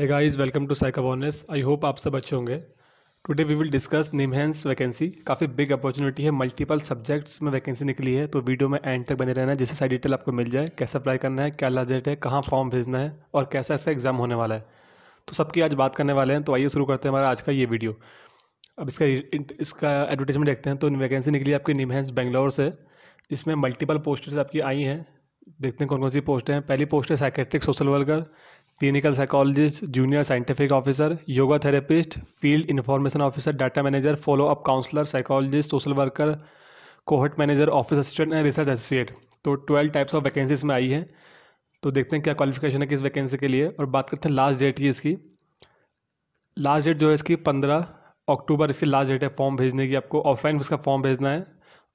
Guys welcome to to Psychobonis. I hope आप सब अच्छे होंगे today we will discuss NIMHANS vacancy काफ़ी बिग अपॉर्चुनिटी है मल्टीपल सब्जेक्ट्स में वैकेंसी निकली है तो वीडियो में एंड तक बने रहना है जिससे सारी डिटेल आपको मिल जाए कैसे अप्लाई करना है क्या लाजेट है कहाँ फॉर्म भेजना है और कैसा ऐसा एग्जाम होने वाला है तो सबकी आज बात करने वाले हैं तो आइए शुरू करते हैं हमारा आज का ये वीडियो अब इसका इसका एडवर्टीजमेंट देखते हैं तो वैकेंसी निकली आपकी निमहेंस बेंगलोर से जिसमें मल्टीपल पोस्ट आपकी आई हैं देखते हैं कौन कौन सी पोस्ट हैं पहली पोस्ट है psychiatric social worker clinical psychologist junior scientific officer yoga therapist field information officer data manager follow up counsellor psychologist social worker cohort manager office assistant and research associate तो ट्वेल्व टाइप्स ऑफ वैकेंसीज में आई है तो देखते हैं क्या qualification है किस वैकेंसी के लिए और बात करते हैं लास्ट डेट की इसकी लास्ट डेट जो है इसकी पंद्रह अक्टूबर इसकी लास्ट डेट है फॉर्म भेजने की आपको ऑफलाइन इसका फॉर्म भेजना है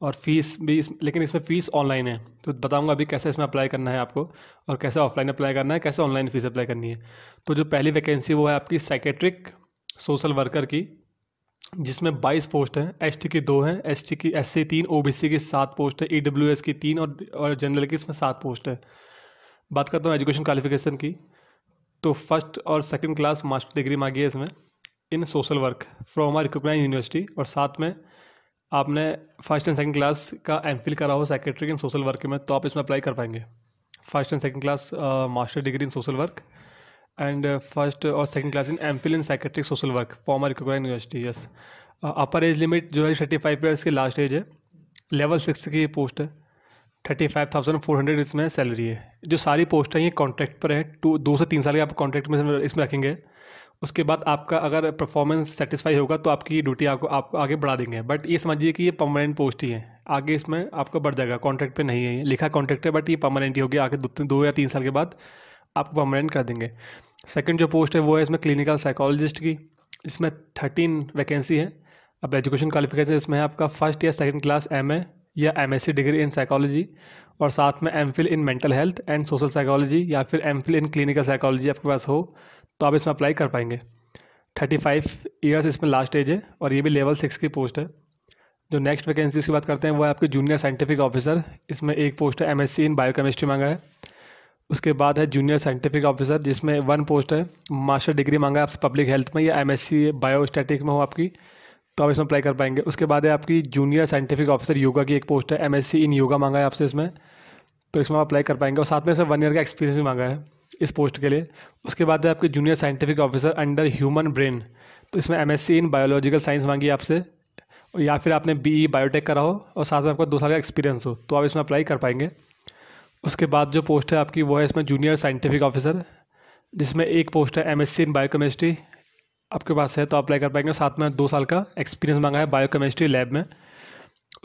और फीस भी इस लेकिन इसमें फ़ीस ऑनलाइन है तो बताऊंगा अभी कैसे इसमें अप्लाई करना है आपको और कैसे ऑफलाइन अप्लाई करना है कैसे ऑनलाइन फ़ीस अप्लाई करनी है तो जो पहली वैकेंसी वो है आपकी साइकेट्रिक सोशल वर्कर की जिसमें बाईस पोस्ट हैं टी की दो हैं टी की एस सी तीन सी की सात पोस्ट है एस की तीन और और जनरल की इसमें सात पोस्ट है बात करता हूँ एजुकेशन क्वालिफिकेशन की तो फर्स्ट और सेकंड क्लास मास्टर डिग्री मांगी है इसमें in social work from are recognise university और साथ में आपने फर्स्ट एंड सेकंड क्लास का एम फिल करा हो सेक्रेटरी इन सोशल वर्क में तो आप इसमें अप्लाई कर पाएंगे first and second class master degree in social work and first और second class in M Phil in secretary social work former record university yes upper age limit जो है thirty five years की last age है level six की post है thirty five thousand four hundred इसमें salary है जो सारी पोस्ट हैं ये कॉन्ट्रैक्ट पर है टू दो से तीन साल के आप कॉन्ट्रैक्ट में इसमें रखेंगे उसके बाद आपका अगर परफॉर्मेंस सेटिस्फाई होगा तो आपकी ड्यूटी आपको आपको आगे बढ़ा देंगे बट ये समझिए कि ये परमानेंट पोस्ट ही है आगे इसमें आपको बढ़ जाएगा कॉन्ट्रैक्ट पे नहीं है लिखा कॉन्ट्रैक्ट है बट ये परमानेंट ही होगी आगे दो, दो या तीन साल के बाद आपको परमानेंट कर देंगे सेकेंड जो पोस्ट है वो है इसमें क्लिनिकल साइकोलॉजिस्ट की इसमें थर्टीन वैकेंसी है अब एजुकेशन क्वालिफिकेशन इसमें है आपका फर्स्ट या सेकेंड क्लास एम या एम डिग्री इन साइकोलॉजी और साथ में M in mental health and social psychology या फिर एम इन क्लिनिकल साइकोलॉजी आपके पास हो तो आप इसमें अप्लाई कर पाएंगे थर्टी फाइव ईयर्स इसमें लास्ट एज है और ये भी लेवल सिक्स की पोस्ट है जो नेक्स्ट वैकेंसीज की बात करते हैं वो है आपके जूनियर साइंटिफिक ऑफिसर इसमें एक पोस्ट है M S C in biochemistry मांगा है उसके बाद है जूनियर साइंटिफिक ऑफिसर जिसमें वन पोस्ट है मास्टर डिग्री मांगा है आपसे पब्लिक हेल्थ में या M S C bio biostatic में हो आपकी तो आप इसमें अप्लाई कर पाएंगे उसके बाद है आपकी जूनियर साइंटिफिक ऑफिसर योगा की एक पोस्ट है M S C in yoga मांगा है आपसे इसमें तो इसमें आप अप्लाई कर पाएंगे और साथ में इसमें वन ईयर का एक्सपीरियंस भी मांगा है इस पोस्ट के लिए उसके बाद है आपके junior scientific officer under human brain तो इसमें एम इन बायोलॉजिकल साइंस मांगी आपसे या फिर आपने बी ई बायोटेक करा हो और साथ में आपका दो साल का एक्सपीरियंस हो तो आप इसमें अप्लाई कर पाएंगे उसके बाद जो पोस्ट है आपकी वो है इसमें जूनियर साइंटिफिक ऑफिसर जिसमें एक पोस्ट है एम इन केमिस्ट्री आपके पास है तो अप्लाई कर पाएंगे साथ में दो साल का एक्सपीरियंस मांगा है केमिस्ट्री लैब में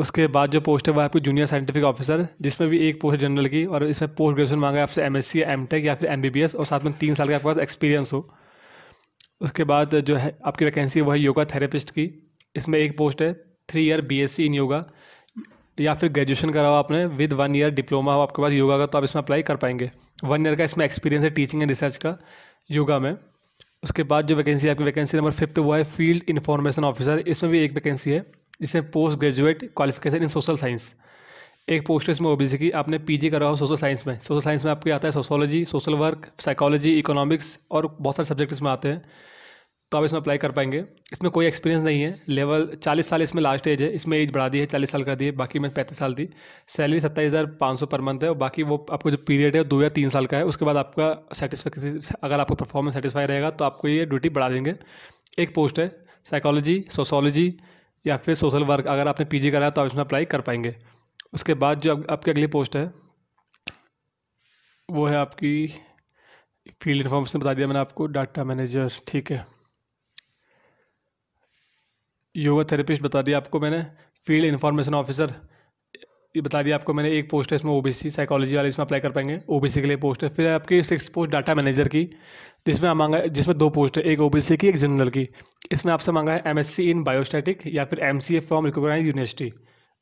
उसके बाद जो पोस्ट है वो आपकी जूनियर साइंटिफिक ऑफिसर जिसमें भी एक पोस्ट जनरल की और इसमें पोस्ट ग्रेजुएशन मांगा आपसे एम एस या फिर एम और साथ में तीन साल का आपके पास एक्सपीरियंस हो उसके बाद जो है आपकी वैकेंसी वो है योगा थेरेपिस्ट की इसमें एक पोस्ट है three year B in yoga या फिर ग्रेजुएशन करा हो आपने विद वन ईयर डिप्लोमा हो आपके पास योगा का तो आप इसमें अप्लाई कर पाएंगे वन ईयर का इसमें एक्सपीरियंस है टीचिंग एंड रिसर्च का योगा में उसके बाद जो वैकेंसी आपकी वैकेंसी नंबर फिफ्थ वो है फील्ड इन्फॉर्मेशन ऑफिसर इसमें भी एक वैकेंसी है इसे post graduate qualification in social science एक पोस्ट इसमें ओ की आपने पीजी करा हो सोशल साइंस में सोशल साइंस में आपके आता है sociology social work psychology economics और बहुत सारे सब्जेक्ट इसमें आते हैं तो आप इसमें अप्लाई कर पाएंगे इसमें कोई एक्सपीरियंस नहीं है लेवल चालीस साल इसमें लास्ट एज है इसमें एज बढ़ा दी है चालीस साल कर दी है बाकी में पैंतीस साल थी सैलरी सत्ताईस हज़ार पाँच सौ पर मंथ है और बाकी वो आपको जो पीरियड है दो या तीन साल का है उसके बाद आपका सेटिस्फाई अगर आपका परफॉर्मेंस सेटिसफाई रहेगा तो आपको ये ड्यूटी बढ़ा देंगे एक पोस्ट है साइकोलॉजी सोशोलॉजी या फिर सोशल वर्क अगर आपने पीजी कराया है तो आप इसमें अप्लाई कर पाएंगे उसके बाद जो आपकी अगली पोस्ट है वो है आपकी फील्ड इन्फॉर्मेशन बता दिया मैंने आपको डाटा मैनेजर ठीक है योगा थेरेपिस्ट बता दिया आपको मैंने फील्ड इन्फॉर्मेशन ऑफिसर ये बता दिया आपको मैंने एक पोस्ट है इसमें ओबीसी साइकोलॉजी वाले इसमें अप्लाई कर पाएंगे ओबीसी के लिए पोस्ट है फिर आपकी सिक्स पोस्ट डाटा मैनेजर की जिसमें आप मांगा जिसमें दो पोस्ट है एक ओबीसी की एक जनरल की इसमें आपसे मांगा है एम इन बायोस्टैटिक या फिर M C A from recognize university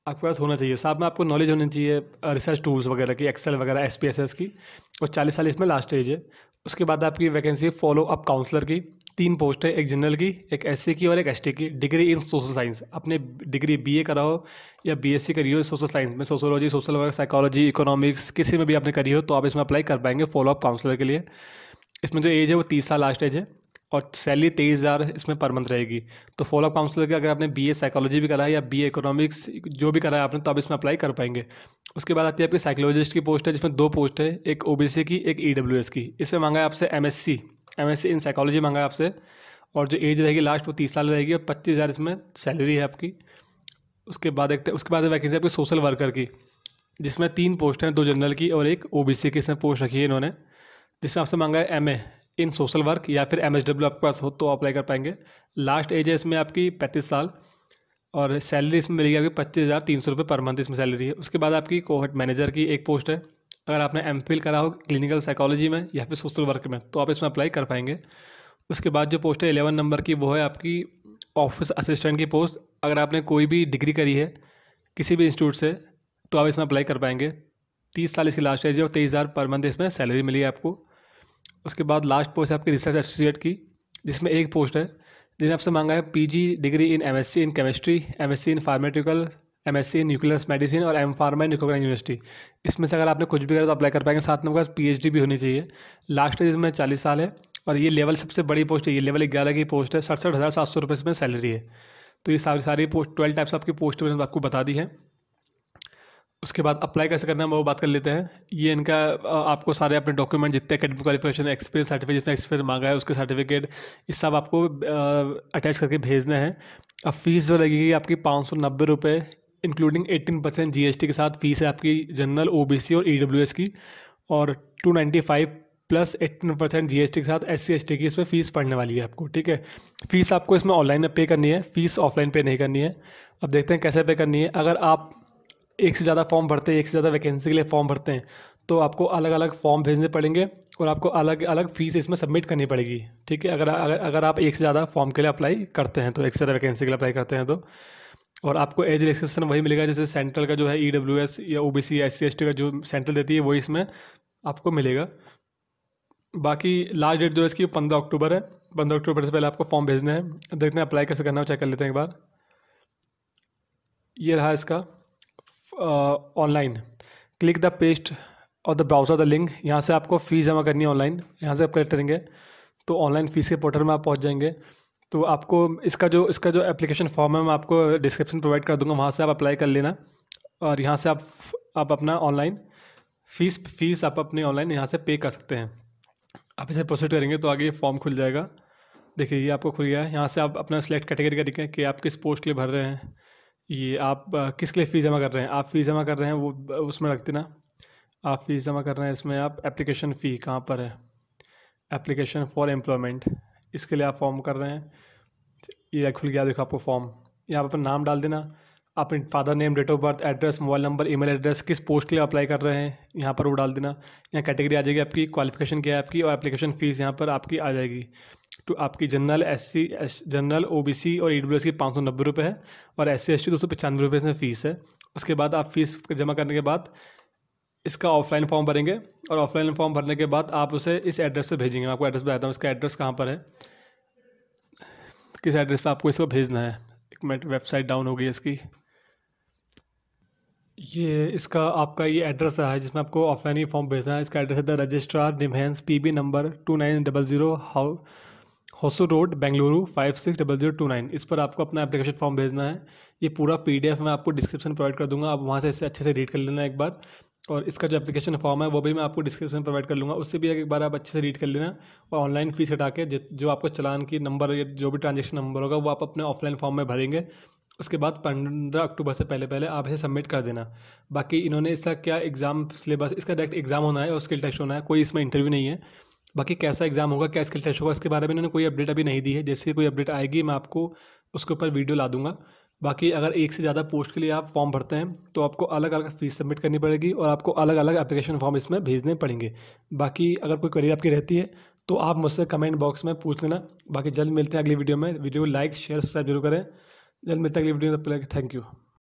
आपके पास होना चाहिए साथ में आपको नॉलेज होनी चाहिए रिसर्च टूल्स वगैरह की एक्सेल वगैरह एस पी एस एस की और चालीस साल इसमें लास्ट एज है उसके बाद आपकी वैकेंसी फॉलो अप काउंसलर की तीन पोस्ट है एक जनरल की एक एस की और एक एस की डिग्री इन सोशल साइंस अपने डिग्री बी करा हो या बी एस सी करी हो सोशल साइंस में sociology social work psychology economics किसी में भी आपने करी हो तो आप इसमें अप्लाई कर पाएंगे फॉलो अप काउंसलर के लिए इसमें जो एज है वो तीस साल लास्ट एज है और सैलरी तेईस हज़ार इसमें पर मंथ रहेगी तो अप काउंसलर के अगर आपने बी ए साइकोलॉजी भी करा है या बी ए इकोनॉमिक्स जो भी करा है आपने तो आप इसमें अप्लाई कर पाएंगे उसके बाद आती है आपकी साइकोलॉजिस्ट की पोस्ट है जिसमें दो पोस्ट है एक ओ बी सी की एक ई डब्ल्यू एस की इसमें मांगा है आपसे M S C C M S in psychology मांगा है आपसे और जो एज रहेगी लास्ट वो तीस साल रहेगी और पच्चीस हज़ार इसमें सैलरी है आपकी उसके बाद देखते हैं उसके बाद वैकेंसी आपकी सोशल वर्कर की जिसमें तीन पोस्ट हैं दो जनरल की और एक ओ बी सी की इसमें पोस्ट रखी है इन्होंने जिसमें आपसे मांगा है M A in social work या फिर एम आपके पास हो तो अप्लाई कर पाएंगे लास्ट एज है इसमें आपकी पैंतीस साल और सैलरी इसमें मिलेगी आपकी पच्चीस हज़ार तीन सौ रुपये पर मंथ इसमें सैलरी है उसके बाद आपकी कोहट मैनेजर की एक पोस्ट है अगर आपने एम करा हो क्लिनिकल साइकोलॉजी में या फिर सोशल वर्क में तो आप इसमें अप्लाई कर पाएंगे उसके बाद जो पोस्ट है एलेवन नंबर की वो है आपकी ऑफिस असिस्टेंट की पोस्ट अगर आपने कोई भी डिग्री करी है किसी भी इंस्टीट्यूट से तो आप इसमें अप्लाई कर पाएंगे तीस साल इसकी लास्ट एज है और तेईस हज़ार पर मंथ इसमें सैलरी मिली है आपको उसके बाद लास्ट पोस्ट है आपकी रिसर्च एसोसिएट की जिसमें एक पोस्ट है जिन्हें आपसे मांगा है PG degree in MSc in chemistry MSc in pharmaceutical MSc in nucleus medicine और एम फार्मा इन यूनिवर्सिटी इसमें से अगर आपने कुछ भी करा तो अप्लाई कर पाएंगे साथ में पी एच डी भी होनी चाहिए लास्ट एज इसमें चालीस साल है और ये लेवल सबसे बड़ी पोस्ट है ये लेवल ग्यारह की पोस्ट है सड़सठ हज़ार सात सौ रुपये इसमें सैलरी है तो ये सारी सारी पोस्ट ट्वेल्व टाइप्स आपकी पोस्ट मैंने आपको बता दी है उसके बाद अप्लाई कैसे करना है वो बात कर लेते हैं ये इनका आपको सारे अपने डॉक्यूमेंट जितने अकेडमिक क्वालिफिकेशन एक्सपीरियंस सर्टिफिकेट जितना एक्सपीरियंस मांगा है उसके सर्टिफिकेट इस सब आपको अटैच करके भेजना है अब फीस जो लगेगी आपकी पाँच सौ नब्बे रुपये including eighteen percent G S T के साथ फ़ीस है आपकी जनरल ओ बी सी और ई डब्ल्यू एस की और two ninety five plus eighteen percent G S T के साथ एस सी एस टी की इसमें फ़ीस पड़ने वाली है आपको ठीक है फ़ीस आपको इसमें ऑनलाइन में पे करनी है फ़ीस ऑफलाइन पे नहीं करनी है अब देखते हैं कैसे पे करनी है अगर आप एक से ज़्यादा फॉर्म भरते हैं एक से ज़्यादा वैकेंसी के लिए फॉर्म भरते हैं तो आपको अलग अलग फॉर्म भेजने पड़ेंगे और आपको अलग अलग फ़ीस इसमें सबमिट करनी पड़ेगी ठीक है अगर अगर अगर आप एक से ज़्यादा फॉर्म के लिए अप्लाई करते हैं तो एक से ज़्यादा वैकेंसी के लिए अप्लाई करते हैं तो और आपको एज रिलेक्सेशन वही मिलेगा जैसे सेंट्रल का जो है ई डब्ल्यू एस या O B C S C S T का जो सेंट्रल देती है वही इसमें आपको मिलेगा बाकी लास्ट डेट जो है इसकी पंद्रह अक्टूबर है पंद्रह अक्टूबर से पहले आपको फॉर्म भेजना है देखते हैं अप्लाई कैसे करना हो चेक कर लेते हैं एक बार ये रहा इसका ऑनलाइन क्लिक द पेस्ट और द ब्राउज़र द लिंक यहाँ से आपको फ़ीस जमा करनी है ऑनलाइन यहाँ से आप कलेक्ट करेंगे तो ऑनलाइन फ़ीस के पोर्टल में आप पहुँच जाएंगे तो आपको इसका जो इसका जो एप्लीकेशन फॉर्म है मैं आपको डिस्क्रिप्शन प्रोवाइड कर दूंगा वहाँ से आप अप्लाई कर लेना और यहाँ से आप आप अपना ऑनलाइन फ़ीस फ़ीस आप अपने ऑनलाइन यहाँ से पे कर सकते हैं आप इसे प्रोसीड करेंगे तो आगे ये फॉर्म खुल जाएगा देखिए ये आपको खुल गया है यहाँ से आप अपना सेलेक्ट कैटेगरी का दिखें कि आप किस पोस्ट के लिए भर रहे हैं ये आप किसके लिए फ़ीस जमा कर रहे हैं आप फ़ीस जमा कर रहे हैं वो उसमें रखते ना आप फ़ीस जमा कर रहे हैं इसमें आप एप्लीकेशन फ़ी कहाँ पर है एप्लीकेशन फॉर एम्प्लॉयमेंट इसके लिए आप फॉर्म कर रहे हैं ये खुल गया देखो आपको फॉर्म यहाँ पर नाम डाल देना अपने father name date of birth address mobile number email address किस पोस्ट के लिए अप्लाई कर रहे हैं यहाँ पर वो डाल देना यहाँ कैटेगरी आ जाएगी आपकी क्वालिफिकेशन क्या है आपकी और एप्लीकेशन फ़ीस यहाँ पर आपकी आ जाएगी तो आपकी general S C S general O B C और ई डब्ल्यू एस की पाँच सौ नब्बे रुपये है और एस सी एस टी दो सौ पचानवे रुपये इसमें फ़ीस है उसके बाद आप फीस जमा करने के बाद इसका ऑफलाइन फॉर्म भरेंगे और ऑफलाइन फॉर्म भरने के बाद आप उसे इस एड्रेस से भेजेंगे मैं आपको एड्रेस बताता हूँ इसका एड्रेस कहाँ पर है किस एड्रेस पर आपको इसको भेजना है एक मिनट वेबसाइट डाउन हो गई इसकी ये इसका आपका ये एड्रेस है जिसमें आपको ऑफलाइन ही फॉर्म भेजना है इसका एड्रेस है the registrar NIMHANS P B number two nine double zero how Hosur road Bengaluru five six double zero two nine इस पर आपको अपना एप्लीकेशन फॉर्म भेजना है ये पूरा पी डी एफ मैं आपको डिस्क्रिप्शन प्रोवाइड कर दूंगा आप वहाँ से इसे अच्छे से रीड कर लेना एक बार और इसका जो एप्लीकेशन फॉर्म है वो भी मैं आपको डिस्क्रिप्शन प्रोवाइड कर लूँगा उससे भी एक बार आप अच्छे से रीड कर लेना और ऑनलाइन फीस हटा के जो आपको चलान की नंबर या जो भी ट्रांजेक्शन नंबर होगा वो आप अपने ऑफलाइन फॉर्म में भरेंगे उसके बाद पंद्रह अक्टूबर से पहले पहले आप इसे सबमिट कर देना बाकी इन्होंने इसका क्या एग्ज़ाम सिलेबस इसका डायरेक्ट एग्ज़ाम होना है और स्किल टेस्ट होना है कोई इसमें इंटरव्यू नहीं है बाकी कैसा एग्ज़ाम होगा क्या स्किल टेस्ट होगा इसके बारे में इन्होंने कोई अपडेट अभी नहीं दी है जैसे कोई अपडेट आएगी मैं आपको उसके ऊपर वीडियो ला दूंगा बाकी अगर एक से ज़्यादा पोस्ट के लिए आप फॉर्म भरते हैं तो आपको अलग अलग फीस सबमिट करनी पड़ेगी और आपको अलग अलग एप्लीकेशन फॉर्म इसमें भेजने पड़ेंगे बाकी अगर कोई क्वेरी आपकी रहती है तो आप मुझसे कमेंट बॉक्स में पूछ लेना बाकी जल्द मिलते हैं अगली वीडियो में वीडियो लाइक शेयर सब्सक्राइब जरूर करें जन में तकलीफ नहीं तब पहले थैंक यू